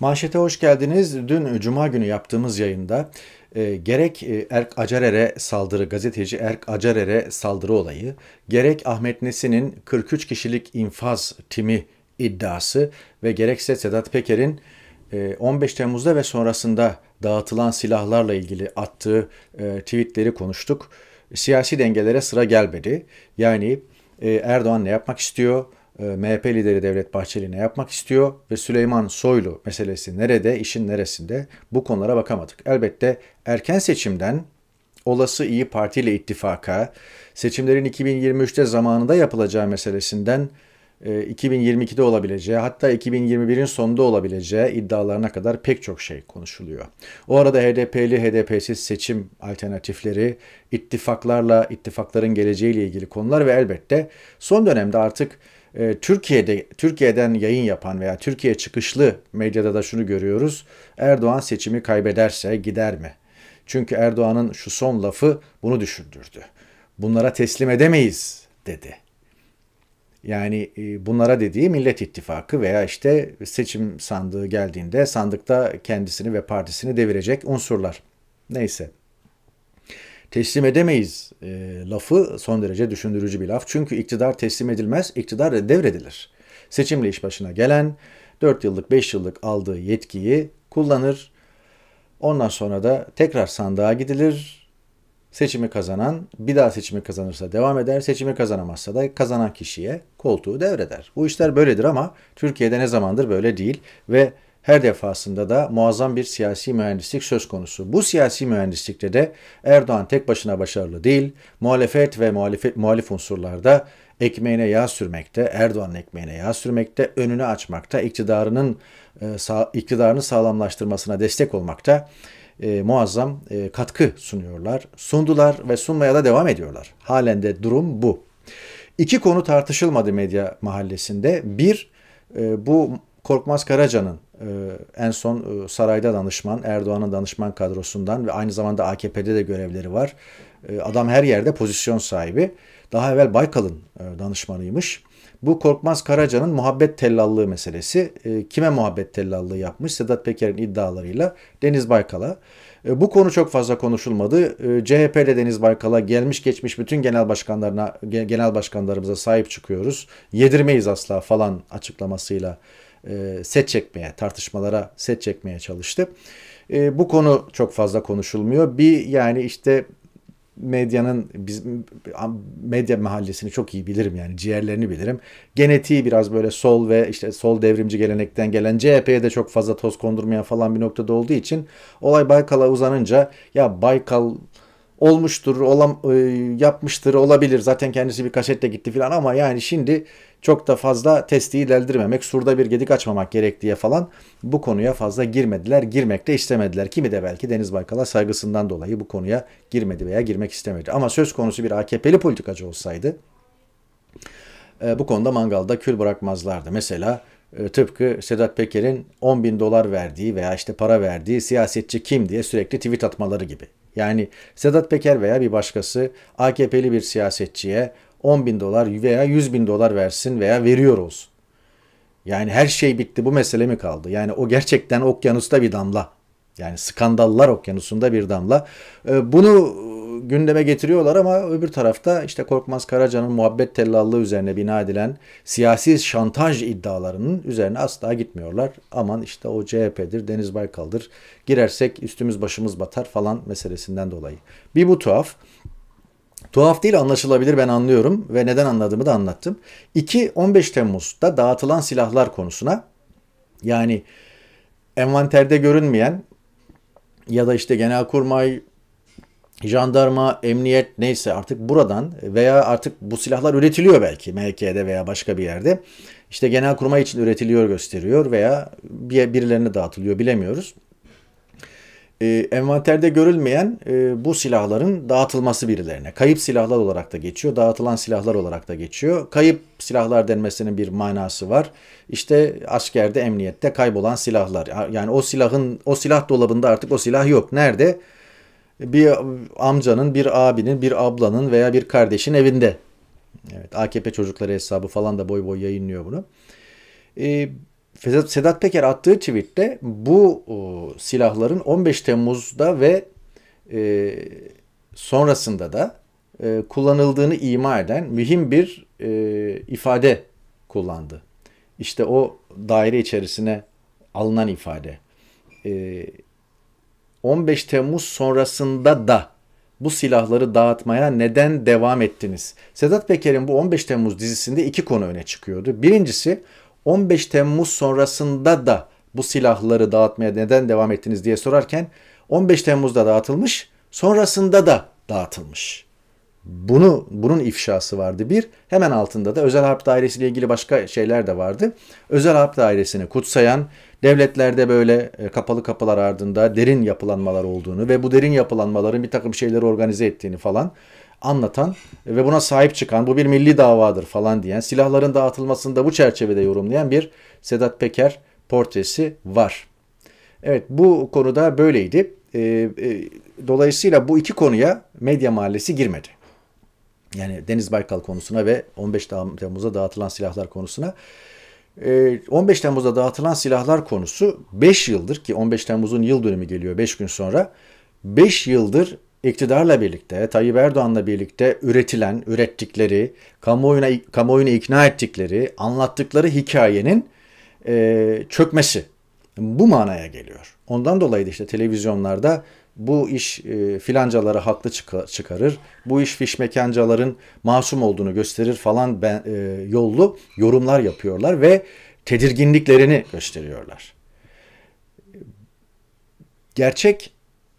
Manşete hoş geldiniz. Dün Cuma günü yaptığımız yayında e, gerek e, Erk Acarer'e saldırı, gazeteci Erk Acarer'e saldırı olayı, gerek Ahmet Nesin'in 43 kişilik infaz timi iddiası ve gerekse Sedat Peker'in 15 e, Temmuz'da ve sonrasında dağıtılan silahlarla ilgili attığı e, tweetleri konuştuk. Siyasi dengelere sıra gelmedi. Yani Erdoğan ne yapmak istiyor? E, MHP lideri Devlet Bahçeli ne yapmak istiyor ve Süleyman Soylu meselesi nerede, işin neresinde bu konulara bakamadık. Elbette erken seçimden olası İyi Parti ile ittifaka, seçimlerin 2023'te zamanında yapılacağı meselesinden 2022'de e, olabileceği hatta 2021'in sonunda olabileceği iddialarına kadar pek çok şey konuşuluyor. O arada HDP'li HDP'siz seçim alternatifleri, ittifaklarla ittifakların geleceğiyle ilgili konular ve elbette son dönemde artık e, Türkiye'de Türkiye'den yayın yapan veya Türkiye çıkışlı medyada da şunu görüyoruz. Erdoğan seçimi kaybederse gider mi? Çünkü Erdoğan'ın şu son lafı bunu düşündürdü. Bunlara teslim edemeyiz dedi. Yani e, bunlara dediği Millet İttifakı veya işte seçim sandığı geldiğinde sandıkta kendisini ve partisini devirecek unsurlar. Neyse teslim edemeyiz e, lafı son derece düşündürücü bir laf. Çünkü iktidar teslim edilmez, iktidar devredilir. Seçimle iş başına gelen 4 yıllık 5 yıllık aldığı yetkiyi kullanır. Ondan sonra da tekrar sandığa gidilir. Seçimi kazanan bir daha seçimi kazanırsa devam eder. Seçimi kazanamazsa da kazanan kişiye koltuğu devreder. Bu işler böyledir ama Türkiye'de ne zamandır böyle değil ve her defasında da muazzam bir siyasi mühendislik söz konusu. Bu siyasi mühendislikte de Erdoğan tek başına başarılı değil, muhalefet ve muhalefet, muhalif unsurlarda ekmeğine yağ sürmekte, Erdoğan'ın ekmeğine yağ sürmekte, önünü açmakta, iktidarının e, iktidarını sağlamlaştırmasına destek olmakta e, muazzam e, katkı sunuyorlar. Sundular ve sunmaya da devam ediyorlar. Halen de durum bu. İki konu tartışılmadı medya mahallesinde. Bir, e, bu Korkmaz Karaca'nın ee, en son e, sarayda danışman, Erdoğan'ın danışman kadrosundan ve aynı zamanda AKP'de de görevleri var. Ee, adam her yerde pozisyon sahibi. Daha evvel Baykal'ın e, danışmanıymış. Bu Korkmaz Karaca'nın muhabbet tellallığı meselesi. Ee, kime muhabbet tellallığı yapmış? Sedat Peker'in iddialarıyla Deniz Baykal'a. Bu konu çok fazla konuşulmadı. CHP ile Deniz Baykal'a gelmiş geçmiş bütün genel başkanlarına genel başkanlarımıza sahip çıkıyoruz. Yedirmeyiz asla falan açıklamasıyla e, set çekmeye, tartışmalara set çekmeye çalıştı. E, bu konu çok fazla konuşulmuyor. Bir yani işte medyanın biz medya mahallesini çok iyi bilirim yani ciğerlerini bilirim. Genetiği biraz böyle sol ve işte sol devrimci gelenekten gelen CHP'ye de çok fazla toz kondurmayan falan bir noktada olduğu için olay Baykal'a uzanınca ya Baykal olmuştur, olam, e, yapmıştır, olabilir. Zaten kendisi bir kasetle gitti filan ama yani şimdi çok da fazla testi ilerdirmemek, surda bir gedik açmamak gerek diye falan bu konuya fazla girmediler. Girmek de istemediler. Kimi de belki Deniz Baykal'a saygısından dolayı bu konuya girmedi veya girmek istemedi. Ama söz konusu bir AKP'li politikacı olsaydı e, bu konuda mangalda kül bırakmazlardı. Mesela e, tıpkı Sedat Peker'in 10 bin dolar verdiği veya işte para verdiği siyasetçi kim diye sürekli tweet atmaları gibi. Yani Sedat Peker veya bir başkası AKP'li bir siyasetçiye 10 bin dolar veya 100 bin dolar versin veya veriyor olsun. Yani her şey bitti bu mesele mi kaldı? Yani o gerçekten okyanusta bir damla. Yani skandallar okyanusunda bir damla. Ee, bunu gündeme getiriyorlar ama öbür tarafta işte Korkmaz Karaca'nın muhabbet tellallığı üzerine bina edilen siyasi şantaj iddialarının üzerine asla gitmiyorlar. Aman işte o CHP'dir, Deniz Baykal'dır, girersek üstümüz başımız batar falan meselesinden dolayı. Bir bu tuhaf. Tuhaf değil anlaşılabilir ben anlıyorum ve neden anladığımı da anlattım. 2-15 Temmuz'da dağıtılan silahlar konusuna yani envanterde görünmeyen ya da işte genelkurmay jandarma, emniyet neyse artık buradan veya artık bu silahlar üretiliyor belki MK'de veya başka bir yerde. İşte genel kurma için üretiliyor gösteriyor veya birilerine dağıtılıyor bilemiyoruz. E, envanterde görülmeyen e, bu silahların dağıtılması birilerine. Kayıp silahlar olarak da geçiyor, dağıtılan silahlar olarak da geçiyor. Kayıp silahlar denmesinin bir manası var. İşte askerde, emniyette kaybolan silahlar. Yani o silahın, o silah dolabında artık o silah yok. Nerede? bir amcanın, bir abinin, bir ablanın veya bir kardeşin evinde. Evet AKP çocukları hesabı falan da boy boy yayınlıyor bunu. Ee, Sedat Peker attığı tweette bu o, silahların 15 Temmuz'da ve e, sonrasında da e, kullanıldığını ima eden mühim bir e, ifade kullandı. İşte o daire içerisine alınan ifade. E, 15 Temmuz sonrasında da bu silahları dağıtmaya neden devam ettiniz? Sedat Peker'in bu 15 Temmuz dizisinde iki konu öne çıkıyordu. Birincisi 15 Temmuz sonrasında da bu silahları dağıtmaya neden devam ettiniz diye sorarken 15 Temmuz'da dağıtılmış, sonrasında da dağıtılmış. Bunu bunun ifşası vardı bir. Hemen altında da özel harp dairesiyle ilgili başka şeyler de vardı. Özel harp dairesini kutsayan devletlerde böyle e, kapalı kapılar ardında derin yapılanmalar olduğunu ve bu derin yapılanmaların bir takım şeyleri organize ettiğini falan anlatan ve buna sahip çıkan bu bir milli davadır falan diyen silahların dağıtılmasında bu çerçevede yorumlayan bir Sedat Peker portresi var. Evet bu konuda böyleydi. Ee, e, dolayısıyla bu iki konuya Medya Mahallesi girmedi yani Deniz Baykal konusuna ve 15 Temmuz'a dağıtılan silahlar konusuna 15 ee, Temmuz'a dağıtılan silahlar konusu 5 yıldır ki 15 Temmuz'un yıl dönümü geliyor 5 gün sonra 5 yıldır iktidarla birlikte, Tayyip Erdoğan'la birlikte üretilen, ürettikleri, kamuoyuna, kamuoyunu ikna ettikleri, anlattıkları hikayenin e, çökmesi bu manaya geliyor. Ondan dolayı da işte televizyonlarda bu iş e, filancaları haklı çıkarır, bu iş fişmekancaların masum olduğunu gösterir falan ben, e, yollu yorumlar yapıyorlar ve tedirginliklerini gösteriyorlar. Gerçek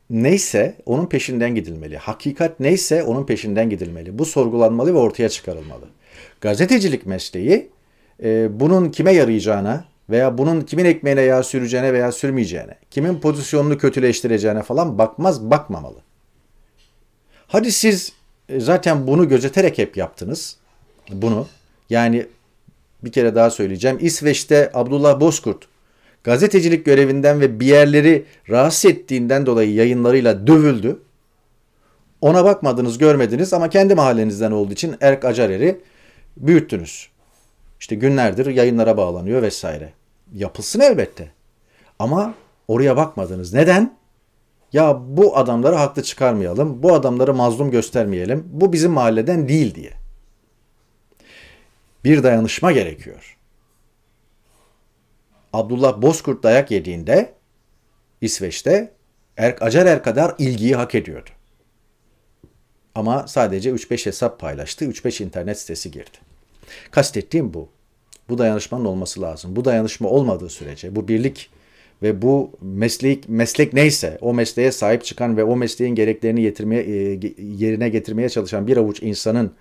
neyse onun peşinden gidilmeli. Hakikat neyse onun peşinden gidilmeli. Bu sorgulanmalı ve ortaya çıkarılmalı. Gazetecilik mesleği e, bunun kime yarayacağına, veya bunun kimin ekmeğine yağ süreceğine veya sürmeyeceğine, kimin pozisyonunu kötüleştireceğine falan bakmaz, bakmamalı. Hadi siz e, zaten bunu gözeterek hep yaptınız. Bunu. Yani bir kere daha söyleyeceğim. İsveç'te Abdullah Bozkurt gazetecilik görevinden ve bir yerleri rahatsız ettiğinden dolayı yayınlarıyla dövüldü. Ona bakmadınız, görmediniz ama kendi mahallenizden olduğu için Erk Acarer'i büyüttünüz işte günlerdir yayınlara bağlanıyor vesaire. Yapılsın elbette. Ama oraya bakmadınız. Neden? Ya bu adamları haklı çıkarmayalım, bu adamları mazlum göstermeyelim, bu bizim mahalleden değil diye. Bir dayanışma gerekiyor. Abdullah Bozkurt dayak yediğinde İsveç'te Erk Acar Er kadar ilgiyi hak ediyordu. Ama sadece 3-5 hesap paylaştı, 3-5 internet sitesi girdi. Kastettiğim bu. Bu dayanışmanın olması lazım. Bu dayanışma olmadığı sürece, bu birlik ve bu meslek meslek neyse o mesleğe sahip çıkan ve o mesleğin gereklerini yetirmeye, e, yerine getirmeye çalışan bir avuç insanın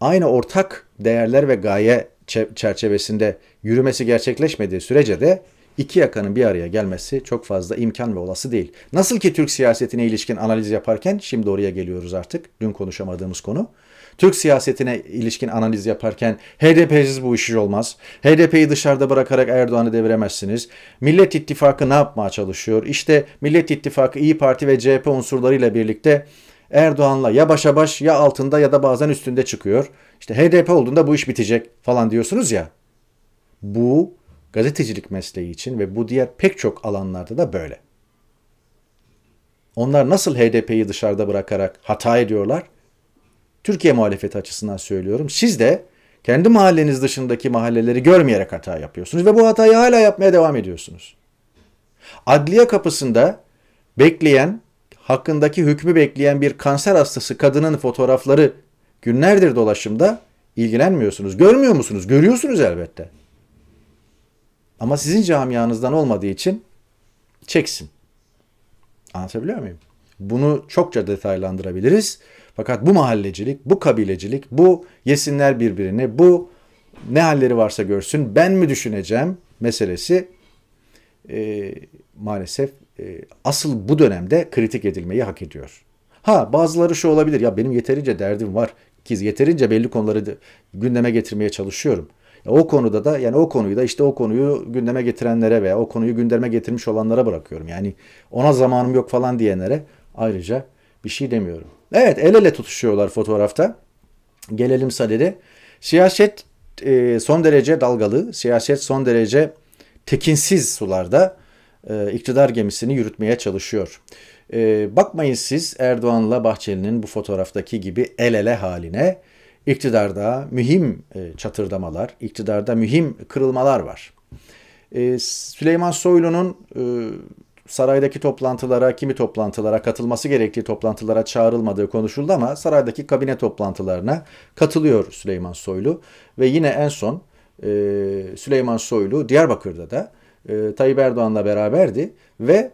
aynı ortak değerler ve gaye çerçevesinde yürümesi gerçekleşmediği sürece de iki yakanın bir araya gelmesi çok fazla imkan ve olası değil. Nasıl ki Türk siyasetine ilişkin analiz yaparken şimdi oraya geliyoruz artık. Dün konuşamadığımız konu. Türk siyasetine ilişkin analiz yaparken HDP'siz bu işi olmaz. HDP'yi dışarıda bırakarak Erdoğan'ı deviremezsiniz. Millet İttifakı ne yapmaya çalışıyor? İşte Millet İttifakı İyi Parti ve CHP unsurlarıyla birlikte Erdoğan'la ya başa baş ya altında ya da bazen üstünde çıkıyor. İşte HDP olduğunda bu iş bitecek falan diyorsunuz ya. Bu gazetecilik mesleği için ve bu diğer pek çok alanlarda da böyle. Onlar nasıl HDP'yi dışarıda bırakarak hata ediyorlar? Türkiye muhalefeti açısından söylüyorum. Siz de kendi mahalleniz dışındaki mahalleleri görmeyerek hata yapıyorsunuz ve bu hatayı hala yapmaya devam ediyorsunuz. Adliye kapısında bekleyen, hakkındaki hükmü bekleyen bir kanser hastası kadının fotoğrafları günlerdir dolaşımda ilgilenmiyorsunuz. Görmüyor musunuz? Görüyorsunuz elbette. Ama sizin camianızdan olmadığı için çeksin. Anlatabiliyor muyum? Bunu çokça detaylandırabiliriz. Fakat bu mahallecilik, bu kabilecilik, bu yesinler birbirini, bu ne halleri varsa görsün ben mi düşüneceğim meselesi e, maalesef e, asıl bu dönemde kritik edilmeyi hak ediyor. Ha bazıları şu olabilir ya benim yeterince derdim var ki yeterince belli konuları gündeme getirmeye çalışıyorum. Ya, o konuda da yani o konuyu da işte o konuyu gündeme getirenlere veya o konuyu gündeme getirmiş olanlara bırakıyorum. Yani ona zamanım yok falan diyenlere ayrıca bir şey demiyorum. Evet el ele tutuşuyorlar fotoğrafta. Gelelim sadede. Siyaset e, son derece dalgalı, siyaset son derece tekinsiz sularda e, iktidar gemisini yürütmeye çalışıyor. E, bakmayın siz Erdoğan'la Bahçeli'nin bu fotoğraftaki gibi el ele haline iktidarda mühim e, çatırdamalar, iktidarda mühim kırılmalar var. E, Süleyman Soylu'nun e, saraydaki toplantılara, kimi toplantılara, katılması gerektiği toplantılara çağrılmadığı konuşuldu ama saraydaki kabine toplantılarına katılıyor Süleyman Soylu. Ve yine en son e, Süleyman Soylu Diyarbakır'da da e, Tayyip Erdoğan'la beraberdi ve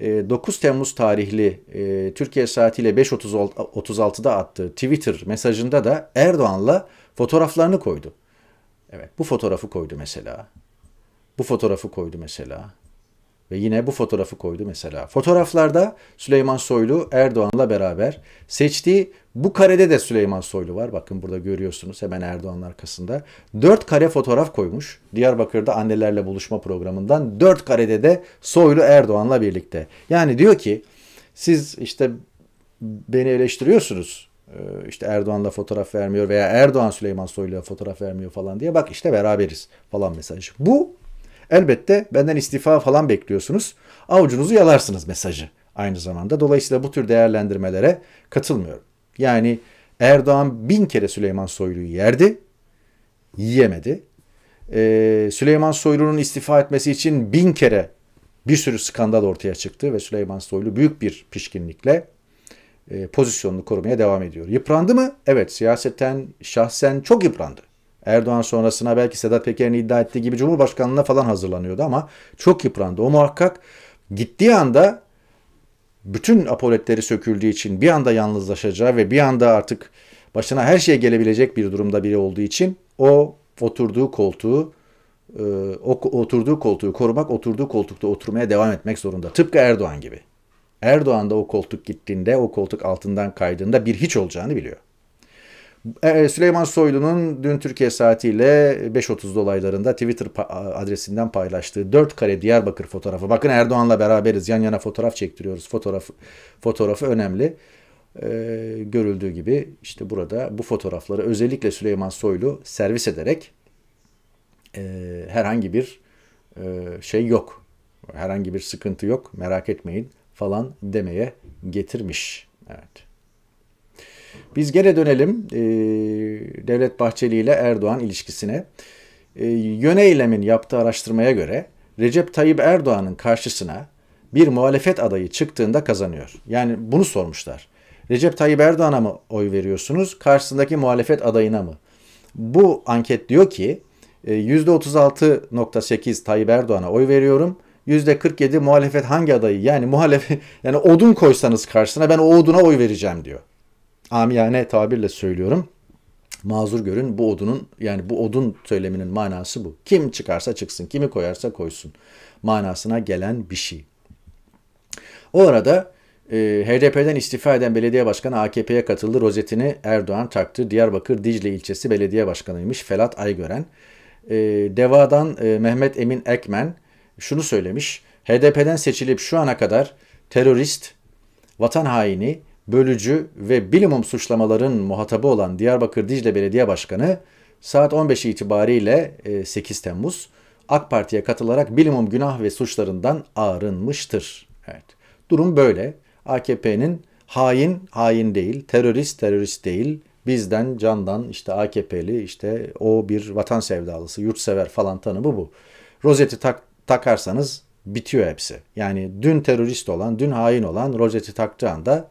9 e, Temmuz tarihli e, Türkiye saatiyle 5.36'da attığı Twitter mesajında da Erdoğan'la fotoğraflarını koydu. Evet bu fotoğrafı koydu mesela. Bu fotoğrafı koydu mesela. Ve yine bu fotoğrafı koydu mesela. Fotoğraflarda Süleyman Soylu Erdoğan'la beraber seçtiği bu karede de Süleyman Soylu var. Bakın burada görüyorsunuz hemen Erdoğan'ın arkasında. Dört kare fotoğraf koymuş. Diyarbakır'da annelerle buluşma programından dört karede de Soylu Erdoğan'la birlikte. Yani diyor ki siz işte beni eleştiriyorsunuz. Ee, işte Erdoğan'la fotoğraf vermiyor veya Erdoğan Süleyman Soylu'ya fotoğraf vermiyor falan diye. Bak işte beraberiz falan mesaj. Bu Elbette benden istifa falan bekliyorsunuz. Avucunuzu yalarsınız mesajı aynı zamanda. Dolayısıyla bu tür değerlendirmelere katılmıyorum. Yani Erdoğan bin kere Süleyman Soylu'yu yerdi, yiyemedi. Ee, Süleyman Soylu'nun istifa etmesi için bin kere bir sürü skandal ortaya çıktı ve Süleyman Soylu büyük bir pişkinlikle e, pozisyonunu korumaya devam ediyor. Yıprandı mı? Evet, siyaseten, şahsen çok yıprandı. Erdoğan sonrasına belki Sedat Peker'in iddia ettiği gibi Cumhurbaşkanlığına falan hazırlanıyordu ama çok yıprandı. O muhakkak gittiği anda bütün apoletleri söküldüğü için bir anda yalnızlaşacağı ve bir anda artık başına her şey gelebilecek bir durumda biri olduğu için o oturduğu koltuğu e, o oturduğu koltuğu korumak, oturduğu koltukta oturmaya devam etmek zorunda. Tıpkı Erdoğan gibi. Erdoğan da o koltuk gittiğinde, o koltuk altından kaydığında bir hiç olacağını biliyor. E, e, Süleyman Soylu'nun dün Türkiye saatiyle 5.30 dolaylarında Twitter adresinden paylaştığı 4 kare Diyarbakır fotoğrafı. Bakın Erdoğan'la beraberiz yan yana fotoğraf çektiriyoruz. Fotoğraf, fotoğrafı önemli. Ee, görüldüğü gibi işte burada bu fotoğrafları özellikle Süleyman Soylu servis ederek e, herhangi bir e, şey yok. Herhangi bir sıkıntı yok merak etmeyin falan demeye getirmiş. Evet. Biz gene dönelim e, Devlet Bahçeli ile Erdoğan ilişkisine. E, Yöneylem'in yaptığı araştırmaya göre Recep Tayyip Erdoğan'ın karşısına bir muhalefet adayı çıktığında kazanıyor. Yani bunu sormuşlar. Recep Tayyip Erdoğan'a mı oy veriyorsunuz, karşısındaki muhalefet adayına mı? Bu anket diyor ki %36.8 e, Tayyip Erdoğan'a oy veriyorum. %47 muhalefet hangi adayı? Yani muhalefet yani odun koysanız karşısına ben o oduna oy vereceğim diyor amiyane tabirle söylüyorum. Mazur görün bu odunun yani bu odun söyleminin manası bu. Kim çıkarsa çıksın, kimi koyarsa koysun manasına gelen bir şey. O arada e, HDP'den istifa eden belediye başkanı AKP'ye katıldı. Rozetini Erdoğan taktı. Diyarbakır Dicle ilçesi belediye başkanıymış Felat Aygören. E, Deva'dan e, Mehmet Emin Ekmen şunu söylemiş. HDP'den seçilip şu ana kadar terörist, vatan haini, bölücü ve bilimum suçlamaların muhatabı olan Diyarbakır Dicle Belediye Başkanı saat 15 itibariyle 8 e, Temmuz AK Parti'ye katılarak bilimum günah ve suçlarından arınmıştır. Evet. Durum böyle. AKP'nin hain hain değil, terörist terörist değil, bizden candan işte AKP'li işte o bir vatan sevdalısı, yurtsever falan tanımı bu. Rozeti tak, takarsanız bitiyor hepsi. Yani dün terörist olan, dün hain olan rozeti taktığı anda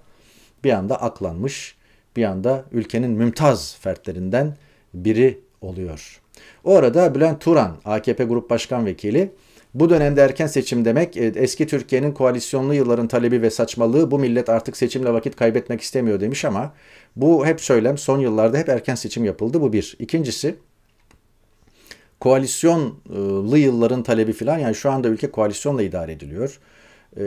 bir anda aklanmış, bir anda ülkenin mümtaz fertlerinden biri oluyor. O arada Bülent Turan, AKP Grup Başkan Vekili, bu dönemde erken seçim demek e, eski Türkiye'nin koalisyonlu yılların talebi ve saçmalığı bu millet artık seçimle vakit kaybetmek istemiyor demiş ama bu hep söylem son yıllarda hep erken seçim yapıldı bu bir. İkincisi koalisyonlu yılların talebi falan, yani şu anda ülke koalisyonla idare ediliyor. Ee,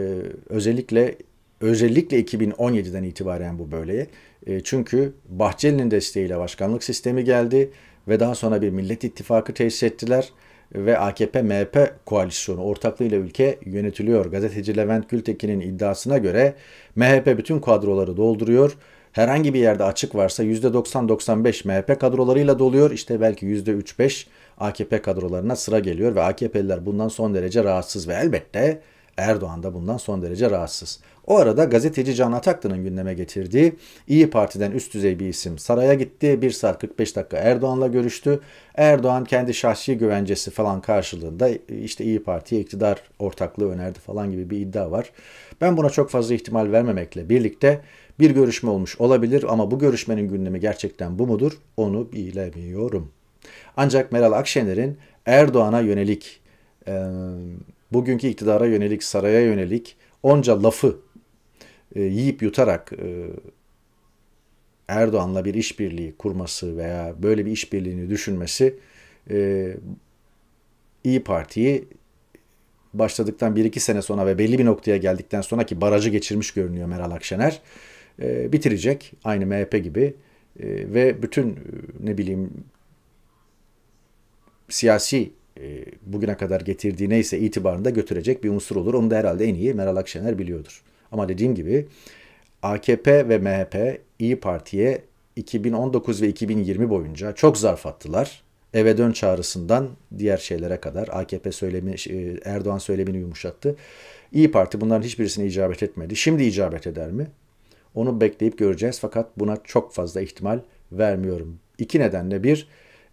özellikle Özellikle 2017'den itibaren bu böyle. E, çünkü Bahçeli'nin desteğiyle başkanlık sistemi geldi ve daha sonra bir Millet İttifakı tesis ettiler ve AKP-MHP koalisyonu ortaklığıyla ülke yönetiliyor. Gazeteci Levent Gültekin'in iddiasına göre MHP bütün kadroları dolduruyor. Herhangi bir yerde açık varsa %90-95 MHP kadrolarıyla doluyor. İşte belki %3-5 AKP kadrolarına sıra geliyor ve AKP'liler bundan son derece rahatsız ve elbette Erdoğan da bundan son derece rahatsız. O arada gazeteci Can Ataklı'nın gündeme getirdiği İyi Parti'den üst düzey bir isim saraya gitti. 1 saat 45 dakika Erdoğan'la görüştü. Erdoğan kendi şahsi güvencesi falan karşılığında işte İyi Parti'ye iktidar ortaklığı önerdi falan gibi bir iddia var. Ben buna çok fazla ihtimal vermemekle birlikte bir görüşme olmuş olabilir ama bu görüşmenin gündemi gerçekten bu mudur onu bilemiyorum. Ancak Meral Akşener'in Erdoğan'a yönelik e, bugünkü iktidara yönelik, saraya yönelik onca lafı e, yiyip yutarak e, Erdoğan'la bir işbirliği kurması veya böyle bir işbirliğini düşünmesi e, İyi Parti'yi başladıktan 1-2 sene sonra ve belli bir noktaya geldikten sonra ki barajı geçirmiş görünüyor Meral Akşener e, bitirecek aynı MHP gibi e, ve bütün e, ne bileyim siyasi bugüne kadar getirdiği neyse itibarında götürecek bir unsur olur. Onu da herhalde en iyi Meral Akşener biliyordur. Ama dediğim gibi AKP ve MHP İyi Parti'ye 2019 ve 2020 boyunca çok zarf attılar. Eve dön çağrısından diğer şeylere kadar AKP söylemi e, Erdoğan söylemini yumuşattı. İyi Parti bunların hiçbirisine icabet etmedi. Şimdi icabet eder mi? Onu bekleyip göreceğiz fakat buna çok fazla ihtimal vermiyorum. İki nedenle bir,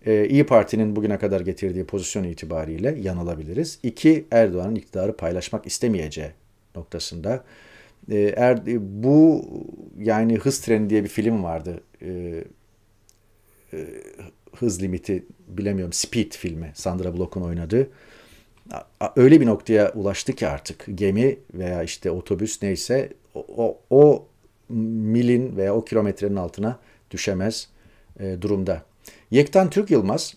e, İyi Parti'nin bugüne kadar getirdiği pozisyon itibariyle yanılabiliriz. İki, Erdoğan'ın iktidarı paylaşmak istemeyeceği noktasında. E, er, bu yani Hız Treni diye bir film vardı. E, e, hız limiti bilemiyorum Speed filmi Sandra Bullock'un oynadığı. Öyle bir noktaya ulaştı ki artık gemi veya işte otobüs neyse o, o, o milin veya o kilometrenin altına düşemez e, durumda. Yektan Türk Yılmaz,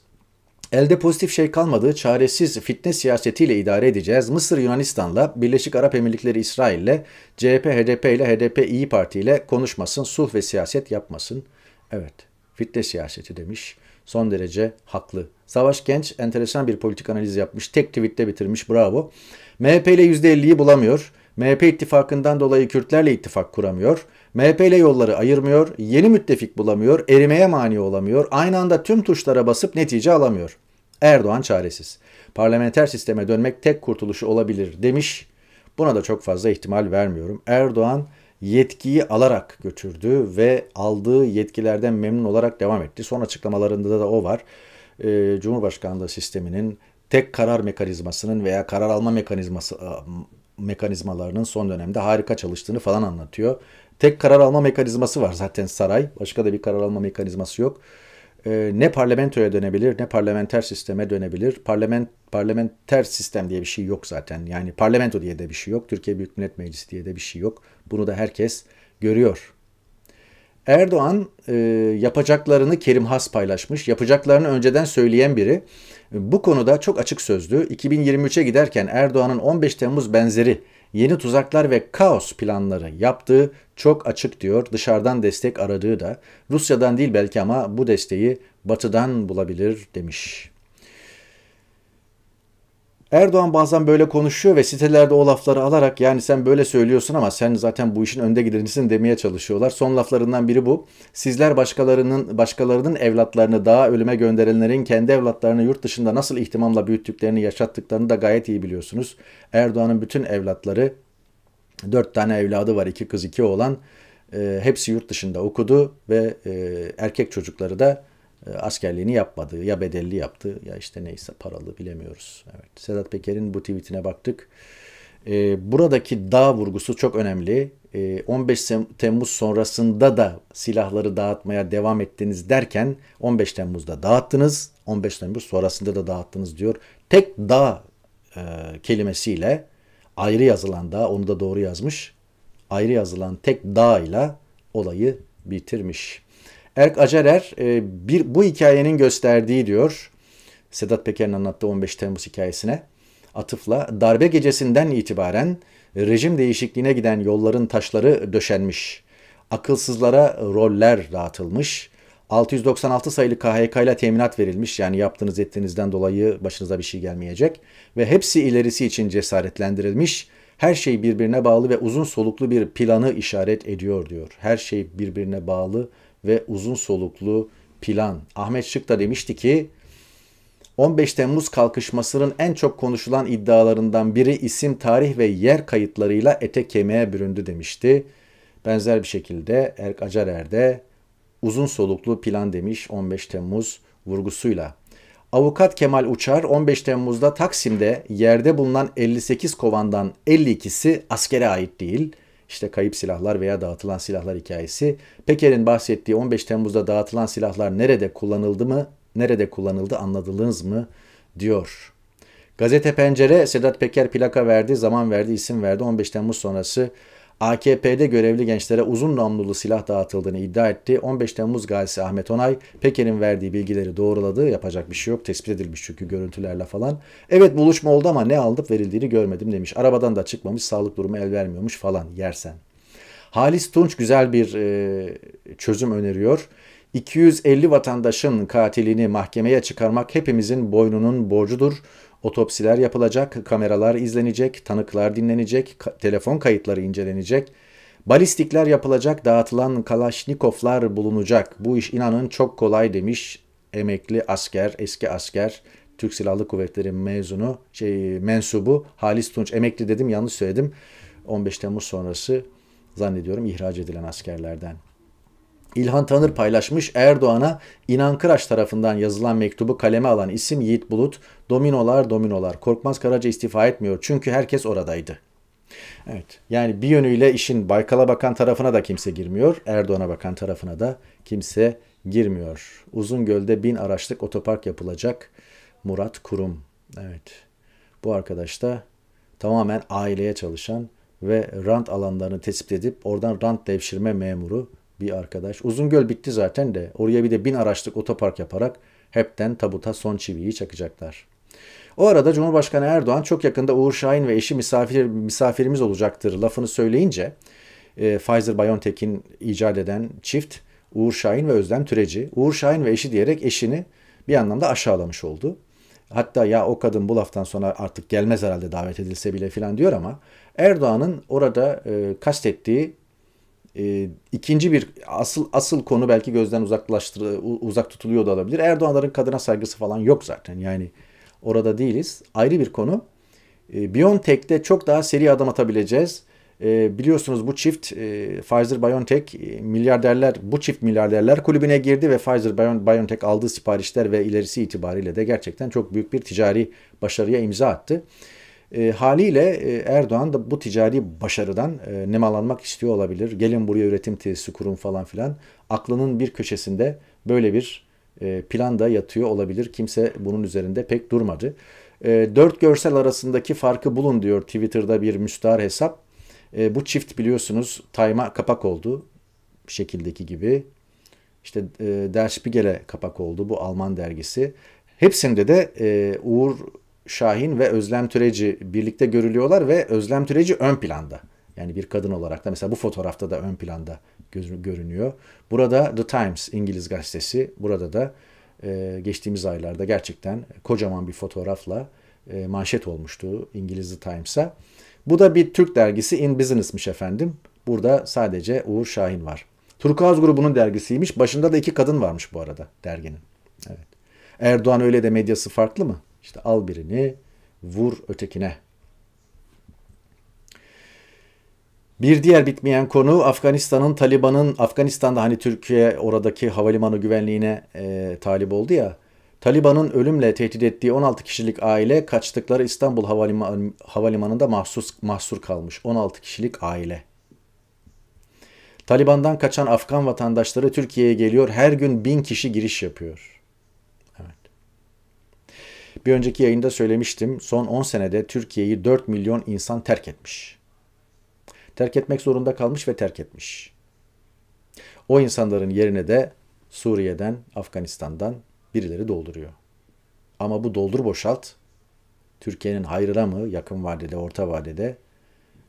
Elde pozitif şey kalmadığı çaresiz fitne siyasetiyle idare edeceğiz. Mısır Yunanistan'la, Birleşik Arap Emirlikleri İsrail'le, CHP HDP ile HDP İyi Parti ile konuşmasın, sulh ve siyaset yapmasın. Evet, fitne siyaseti demiş. Son derece haklı. Savaş Genç enteresan bir politik analiz yapmış. Tek tweette bitirmiş. Bravo. MHP ile %50'yi bulamıyor. MHP ittifakından dolayı Kürtlerle ittifak kuramıyor. MHP ile yolları ayırmıyor, yeni müttefik bulamıyor, erimeye mani olamıyor, aynı anda tüm tuşlara basıp netice alamıyor. Erdoğan çaresiz. Parlamenter sisteme dönmek tek kurtuluşu olabilir demiş. Buna da çok fazla ihtimal vermiyorum. Erdoğan yetkiyi alarak götürdü ve aldığı yetkilerden memnun olarak devam etti. Son açıklamalarında da o var. Ee, Cumhurbaşkanlığı sisteminin tek karar mekanizmasının veya karar alma mekanizması ıı, mekanizmalarının son dönemde harika çalıştığını falan anlatıyor. Tek karar alma mekanizması var zaten saray. Başka da bir karar alma mekanizması yok. Ee, ne parlamentoya dönebilir ne parlamenter sisteme dönebilir. Parlament, parlamenter sistem diye bir şey yok zaten. Yani parlamento diye de bir şey yok. Türkiye Büyük Millet Meclisi diye de bir şey yok. Bunu da herkes görüyor. Erdoğan e, yapacaklarını Kerim Has paylaşmış. Yapacaklarını önceden söyleyen biri. Bu konuda çok açık sözlü. 2023'e giderken Erdoğan'ın 15 Temmuz benzeri yeni tuzaklar ve kaos planları yaptığı çok açık diyor. Dışarıdan destek aradığı da Rusya'dan değil belki ama bu desteği batıdan bulabilir demiş. Erdoğan bazen böyle konuşuyor ve sitelerde o lafları alarak yani sen böyle söylüyorsun ama sen zaten bu işin önde gidenisin demeye çalışıyorlar. Son laflarından biri bu. Sizler başkalarının başkalarının evlatlarını daha ölüme gönderenlerin kendi evlatlarını yurt dışında nasıl ihtimamla büyüttüklerini, yaşattıklarını da gayet iyi biliyorsunuz. Erdoğan'ın bütün evlatları dört tane evladı var iki kız iki oğlan. E, hepsi yurt dışında okudu ve e, erkek çocukları da e, askerliğini yapmadı. Ya bedelli yaptı ya işte neyse paralı bilemiyoruz. Evet. Sedat Peker'in bu tweetine baktık. E, buradaki dağ vurgusu çok önemli. E, 15 Temmuz sonrasında da silahları dağıtmaya devam ettiniz derken 15 Temmuz'da dağıttınız. 15 Temmuz sonrasında da dağıttınız diyor. Tek dağ e, kelimesiyle ayrı yazılan dağ onu da doğru yazmış. Ayrı yazılan tek dağ ile olayı bitirmiş. Erk Acarer e, bir, bu hikayenin gösterdiği diyor Sedat Peker'in anlattığı 15 Temmuz hikayesine atıfla darbe gecesinden itibaren rejim değişikliğine giden yolların taşları döşenmiş. Akılsızlara roller dağıtılmış. 696 sayılı KHK ile teminat verilmiş. Yani yaptığınız ettiğinizden dolayı başınıza bir şey gelmeyecek. Ve hepsi ilerisi için cesaretlendirilmiş. Her şey birbirine bağlı ve uzun soluklu bir planı işaret ediyor diyor. Her şey birbirine bağlı ve uzun soluklu plan. Ahmet Şık da demişti ki 15 Temmuz kalkışmasının en çok konuşulan iddialarından biri isim, tarih ve yer kayıtlarıyla ete kemiğe büründü demişti. Benzer bir şekilde Erk Acarer de uzun soluklu plan demiş 15 Temmuz vurgusuyla. Avukat Kemal Uçar 15 Temmuz'da Taksim'de yerde bulunan 58 kovandan 52'si askere ait değil.'' işte kayıp silahlar veya dağıtılan silahlar hikayesi. Peker'in bahsettiği 15 Temmuz'da dağıtılan silahlar nerede kullanıldı mı? Nerede kullanıldı anladınız mı? diyor. Gazete Pencere Sedat Peker plaka verdi, zaman verdi, isim verdi. 15 Temmuz sonrası AKP'de görevli gençlere uzun namlulu silah dağıtıldığını iddia etti. 15 Temmuz gazisi Ahmet Onay, Peker'in verdiği bilgileri doğruladı. Yapacak bir şey yok. Tespit edilmiş çünkü görüntülerle falan. Evet buluşma oldu ama ne aldıp verildiğini görmedim demiş. Arabadan da çıkmamış, sağlık durumu el vermiyormuş falan yersen. Halis Tunç güzel bir e, çözüm öneriyor. 250 vatandaşın katilini mahkemeye çıkarmak hepimizin boynunun borcudur. Otopsiler yapılacak, kameralar izlenecek, tanıklar dinlenecek, ka telefon kayıtları incelenecek, balistikler yapılacak, dağıtılan kalaşnikoflar bulunacak. Bu iş inanın çok kolay demiş emekli asker, eski asker, Türk Silahlı Kuvvetleri mezunu, şey, mensubu Halis Tunç. Emekli dedim yanlış söyledim. 15 Temmuz sonrası zannediyorum ihraç edilen askerlerden. İlhan Tanır paylaşmış Erdoğan'a İnan Kıraç tarafından yazılan mektubu kaleme alan isim Yiğit Bulut, dominolar dominolar, Korkmaz Karaca istifa etmiyor çünkü herkes oradaydı. Evet yani bir yönüyle işin Baykal'a bakan tarafına da kimse girmiyor, Erdoğan'a bakan tarafına da kimse girmiyor. Uzun Göl'de bin araçlık otopark yapılacak Murat Kurum. Evet bu arkadaş da tamamen aileye çalışan ve rant alanlarını tespit edip oradan rant devşirme memuru bir arkadaş. Uzungöl bitti zaten de oraya bir de bin araçlık otopark yaparak hepten tabuta son çiviyi çakacaklar. O arada Cumhurbaşkanı Erdoğan çok yakında Uğur Şahin ve eşi misafir, misafirimiz olacaktır lafını söyleyince e, Pfizer-BioNTech'in icat eden çift Uğur Şahin ve Özlem Türeci. Uğur Şahin ve eşi diyerek eşini bir anlamda aşağılamış oldu. Hatta ya o kadın bu laftan sonra artık gelmez herhalde davet edilse bile filan diyor ama Erdoğan'ın orada e, kastettiği e, ikinci bir asıl asıl konu belki gözden uzaklaştır, uzak tutuluyor da olabilir. Erdoğanların kadına saygısı falan yok zaten. Yani orada değiliz. Ayrı bir konu. E, BioNTech'te çok daha seri adım atabileceğiz. E, biliyorsunuz bu çift e, Pfizer-BioNTech e, milyarderler, bu çift milyarderler kulübüne girdi ve Pfizer-BioNTech aldığı siparişler ve ilerisi itibariyle de gerçekten çok büyük bir ticari başarıya imza attı. E, haliyle e, Erdoğan da bu ticari başarıdan e, nemalanmak istiyor olabilir. Gelin buraya üretim tesisi kurun falan filan. Aklının bir köşesinde böyle bir e, plan da yatıyor olabilir. Kimse bunun üzerinde pek durmadı. E, dört görsel arasındaki farkı bulun diyor Twitter'da bir müstahar hesap. E, bu çift biliyorsunuz Time'a kapak oldu şekildeki gibi. İşte e, Der Spiegel'e kapak oldu bu Alman dergisi. Hepsinde de e, Uğur Şahin ve Özlem Türeci birlikte görülüyorlar ve Özlem Türeci ön planda. Yani bir kadın olarak da mesela bu fotoğrafta da ön planda görünüyor. Burada The Times İngiliz gazetesi burada da e, geçtiğimiz aylarda gerçekten kocaman bir fotoğrafla e, manşet olmuştu İngiliz The Times'a. Bu da bir Türk dergisi In Business'miş efendim. Burada sadece Uğur Şahin var. Turkuaz grubunun dergisiymiş. Başında da iki kadın varmış bu arada derginin. Evet. Erdoğan öyle de medyası farklı mı? İşte al birini, vur ötekine. Bir diğer bitmeyen konu Afganistan'ın Taliban'ın Afganistan'da hani Türkiye oradaki havalimanı güvenliğine e, talip oldu ya. Taliban'ın ölümle tehdit ettiği 16 kişilik aile kaçtıkları İstanbul Havaliman, Havalimanı'nda mahsus, mahsur kalmış. 16 kişilik aile. Taliban'dan kaçan Afgan vatandaşları Türkiye'ye geliyor. Her gün bin kişi giriş yapıyor. Bir önceki yayında söylemiştim. Son 10 senede Türkiye'yi 4 milyon insan terk etmiş. Terk etmek zorunda kalmış ve terk etmiş. O insanların yerine de Suriye'den, Afganistan'dan birileri dolduruyor. Ama bu doldur boşalt Türkiye'nin hayrına mı yakın vadede, orta vadede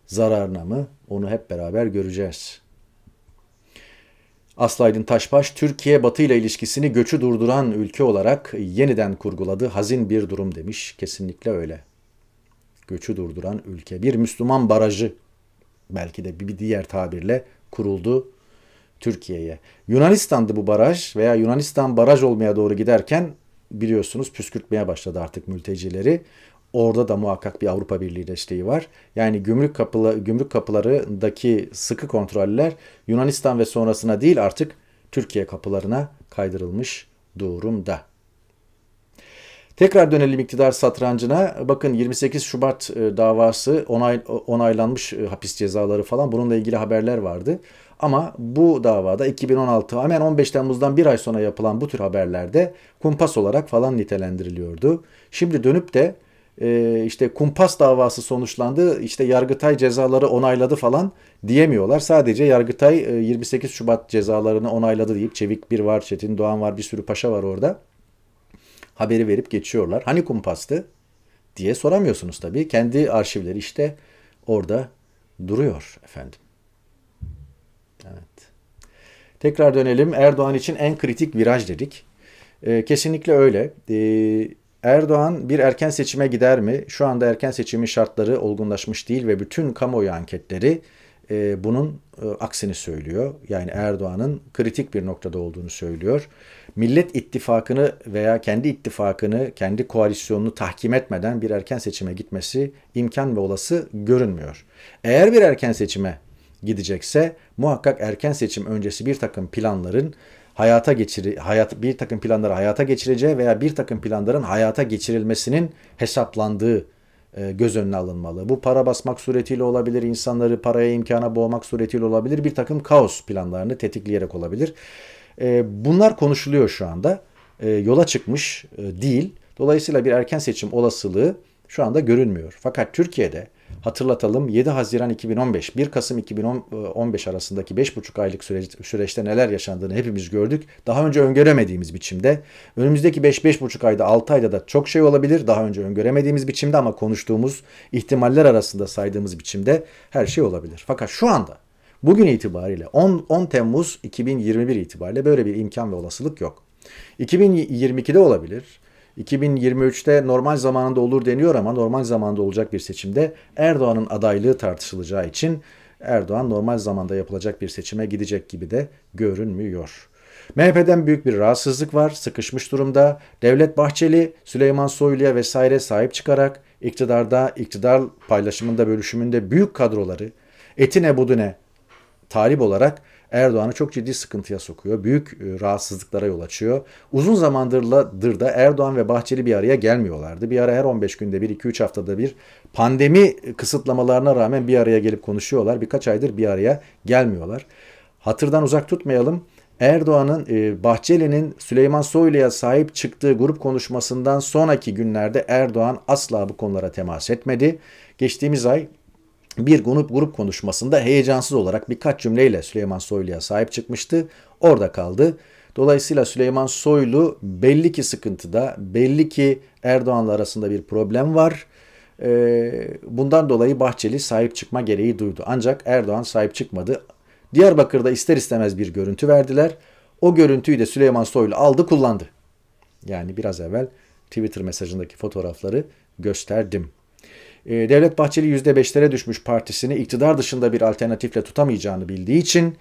zararına mı onu hep beraber göreceğiz. Aslaydın Taşbaş, Türkiye Batı ile ilişkisini göçü durduran ülke olarak yeniden kurguladı. Hazin bir durum demiş. Kesinlikle öyle. Göçü durduran ülke. Bir Müslüman barajı belki de bir diğer tabirle kuruldu Türkiye'ye. Yunanistan'dı bu baraj veya Yunanistan baraj olmaya doğru giderken biliyorsunuz püskürtmeye başladı artık mültecileri. Orada da muhakkak bir Avrupa Birliği desteği var. Yani gümrük kapıları, gümrük kapılarındaki sıkı kontroller Yunanistan ve sonrasına değil artık Türkiye kapılarına kaydırılmış durumda. Tekrar dönelim iktidar satrancına. Bakın 28 Şubat e, davası onay, onaylanmış e, hapis cezaları falan bununla ilgili haberler vardı. Ama bu davada 2016 hemen 15 Temmuz'dan bir ay sonra yapılan bu tür haberlerde kumpas olarak falan nitelendiriliyordu. Şimdi dönüp de e, işte kumpas davası sonuçlandı, işte Yargıtay cezaları onayladı falan diyemiyorlar. Sadece Yargıtay 28 e, Şubat cezalarını onayladı deyip Çevik bir var, Çetin Doğan var, bir sürü paşa var orada. Haberi verip geçiyorlar. Hani kumpastı diye soramıyorsunuz tabii. Kendi arşivleri işte orada duruyor efendim. Evet. Tekrar dönelim. Erdoğan için en kritik viraj dedik. E, kesinlikle öyle. E, Erdoğan bir erken seçime gider mi? Şu anda erken seçimin şartları olgunlaşmış değil ve bütün kamuoyu anketleri e, bunun e, aksini söylüyor. Yani Erdoğan'ın kritik bir noktada olduğunu söylüyor. Millet ittifakını veya kendi ittifakını, kendi koalisyonunu tahkim etmeden bir erken seçime gitmesi imkan ve olası görünmüyor. Eğer bir erken seçime gidecekse muhakkak erken seçim öncesi bir takım planların hayata geçiri hayat bir takım planları hayata geçireceği veya bir takım planların hayata geçirilmesinin hesaplandığı e, göz önüne alınmalı. Bu para basmak suretiyle olabilir, insanları paraya imkana boğmak suretiyle olabilir, bir takım kaos planlarını tetikleyerek olabilir. E, bunlar konuşuluyor şu anda. E, yola çıkmış değil. Dolayısıyla bir erken seçim olasılığı şu anda görünmüyor. Fakat Türkiye'de Hatırlatalım 7 Haziran 2015, 1 Kasım 2015 e, arasındaki 5,5 aylık süreçte neler yaşandığını hepimiz gördük. Daha önce öngöremediğimiz biçimde. Önümüzdeki 5-5,5 ayda 6 ayda da çok şey olabilir. Daha önce öngöremediğimiz biçimde ama konuştuğumuz ihtimaller arasında saydığımız biçimde her şey olabilir. Fakat şu anda bugün itibariyle 10, 10 Temmuz 2021 itibariyle böyle bir imkan ve olasılık yok. 2022'de olabilir. 2023'te normal zamanında olur deniyor ama normal zamanda olacak bir seçimde Erdoğan'ın adaylığı tartışılacağı için Erdoğan normal zamanda yapılacak bir seçime gidecek gibi de görünmüyor. MHP'den büyük bir rahatsızlık var, sıkışmış durumda. Devlet Bahçeli, Süleyman Soylu'ya vesaire sahip çıkarak iktidarda, iktidar paylaşımında, bölüşümünde büyük kadroları etine budune talip olarak Erdoğan'ı çok ciddi sıkıntıya sokuyor. Büyük e, rahatsızlıklara yol açıyor. Uzun zamandır da Erdoğan ve Bahçeli bir araya gelmiyorlardı. Bir ara her 15 günde bir, 2-3 haftada bir pandemi kısıtlamalarına rağmen bir araya gelip konuşuyorlar. Birkaç aydır bir araya gelmiyorlar. Hatırdan uzak tutmayalım. Erdoğan'ın e, Bahçeli'nin Süleyman Soylu'ya sahip çıktığı grup konuşmasından sonraki günlerde Erdoğan asla bu konulara temas etmedi. Geçtiğimiz ay bir grup grup konuşmasında heyecansız olarak birkaç cümleyle Süleyman Soylu'ya sahip çıkmıştı. Orada kaldı. Dolayısıyla Süleyman Soylu belli ki sıkıntıda, belli ki Erdoğan'la arasında bir problem var. Ee, bundan dolayı Bahçeli sahip çıkma gereği duydu. Ancak Erdoğan sahip çıkmadı. Diyarbakır'da ister istemez bir görüntü verdiler. O görüntüyü de Süleyman Soylu aldı kullandı. Yani biraz evvel Twitter mesajındaki fotoğrafları gösterdim. Ee, Devlet Bahçeli %5'lere düşmüş partisini iktidar dışında bir alternatifle tutamayacağını bildiği için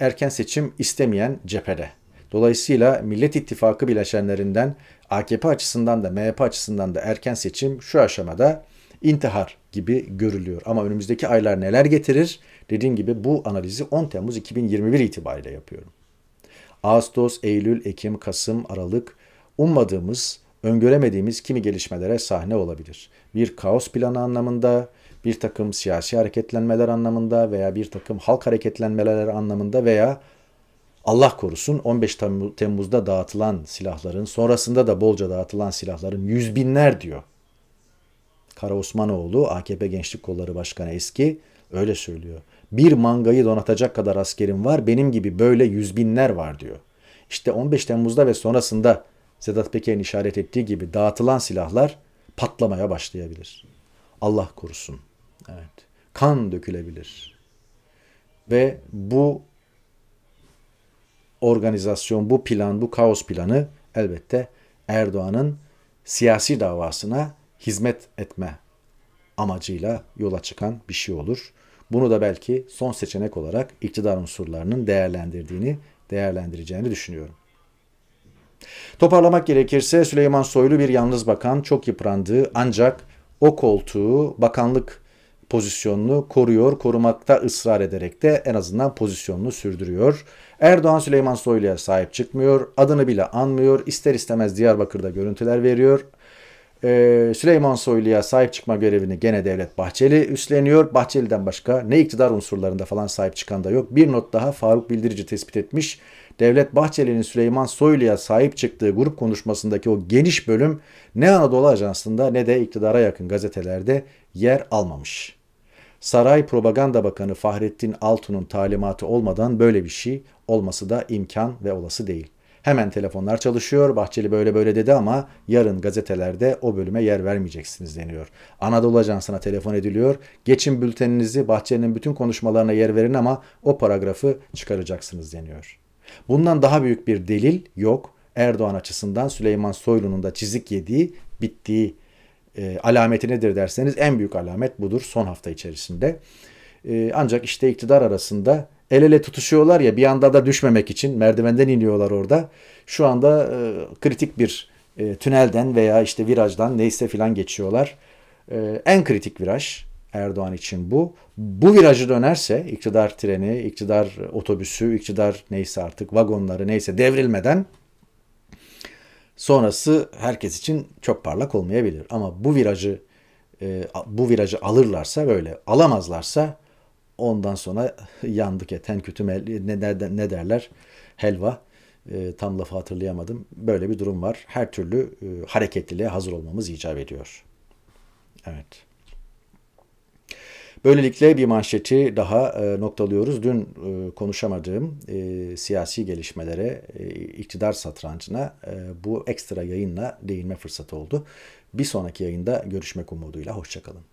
erken seçim istemeyen cephede. Dolayısıyla Millet İttifakı bileşenlerinden AKP açısından da MHP açısından da erken seçim şu aşamada intihar gibi görülüyor. Ama önümüzdeki aylar neler getirir? Dediğim gibi bu analizi 10 Temmuz 2021 itibariyle yapıyorum. Ağustos, Eylül, Ekim, Kasım, Aralık ummadığımız öngöremediğimiz kimi gelişmelere sahne olabilir. Bir kaos planı anlamında, bir takım siyasi hareketlenmeler anlamında veya bir takım halk hareketlenmeleri anlamında veya Allah korusun 15 Temmuz'da dağıtılan silahların sonrasında da bolca dağıtılan silahların yüz binler diyor. Kara Osmanoğlu AKP Gençlik Kolları Başkanı eski öyle söylüyor. Bir mangayı donatacak kadar askerim var benim gibi böyle yüz binler var diyor. İşte 15 Temmuz'da ve sonrasında Sedat Peker'in işaret ettiği gibi dağıtılan silahlar patlamaya başlayabilir. Allah korusun. Evet. Kan dökülebilir. Ve bu organizasyon, bu plan, bu kaos planı elbette Erdoğan'ın siyasi davasına hizmet etme amacıyla yola çıkan bir şey olur. Bunu da belki son seçenek olarak iktidar unsurlarının değerlendirdiğini, değerlendireceğini düşünüyorum. Toparlamak gerekirse Süleyman Soylu bir yalnız bakan, çok yıprandı ancak o koltuğu bakanlık pozisyonunu koruyor, korumakta ısrar ederek de en azından pozisyonunu sürdürüyor. Erdoğan Süleyman Soylu'ya sahip çıkmıyor, adını bile anmıyor, ister istemez Diyarbakır'da görüntüler veriyor. Ee, Süleyman Soylu'ya sahip çıkma görevini gene Devlet Bahçeli üstleniyor. Bahçeli'den başka ne iktidar unsurlarında falan sahip çıkan da yok. Bir not daha Faruk Bildirici tespit etmiş. Devlet Bahçeli'nin Süleyman Soylu'ya sahip çıktığı grup konuşmasındaki o geniş bölüm ne Anadolu Ajansı'nda ne de iktidara yakın gazetelerde yer almamış. Saray Propaganda Bakanı Fahrettin Altun'un talimatı olmadan böyle bir şey olması da imkan ve olası değil. Hemen telefonlar çalışıyor. Bahçeli böyle böyle dedi ama yarın gazetelerde o bölüme yer vermeyeceksiniz deniyor. Anadolu Ajansı'na telefon ediliyor. Geçin bülteninizi Bahçeli'nin bütün konuşmalarına yer verin ama o paragrafı çıkaracaksınız deniyor. Bundan daha büyük bir delil yok. Erdoğan açısından Süleyman Soylu'nun da çizik yediği, bittiği e, alameti nedir derseniz en büyük alamet budur son hafta içerisinde. E, ancak işte iktidar arasında el ele tutuşuyorlar ya bir anda da düşmemek için merdivenden iniyorlar orada. Şu anda e, kritik bir e, tünelden veya işte virajdan neyse filan geçiyorlar. E, en kritik viraj Erdoğan için bu. Bu virajı dönerse iktidar treni, iktidar otobüsü, iktidar neyse artık vagonları neyse devrilmeden sonrası herkes için çok parlak olmayabilir. Ama bu virajı e, bu virajı alırlarsa böyle alamazlarsa ondan sonra yandık eten kötü ne, ne derler helva e, tam lafı hatırlayamadım. Böyle bir durum var. Her türlü e, hareketliliğe hazır olmamız icap ediyor. Evet. Böylelikle bir manşeti daha e, noktalıyoruz. Dün e, konuşamadığım e, siyasi gelişmelere, e, iktidar satrancına e, bu ekstra yayınla değinme fırsatı oldu. Bir sonraki yayında görüşmek umuduyla. Hoşçakalın.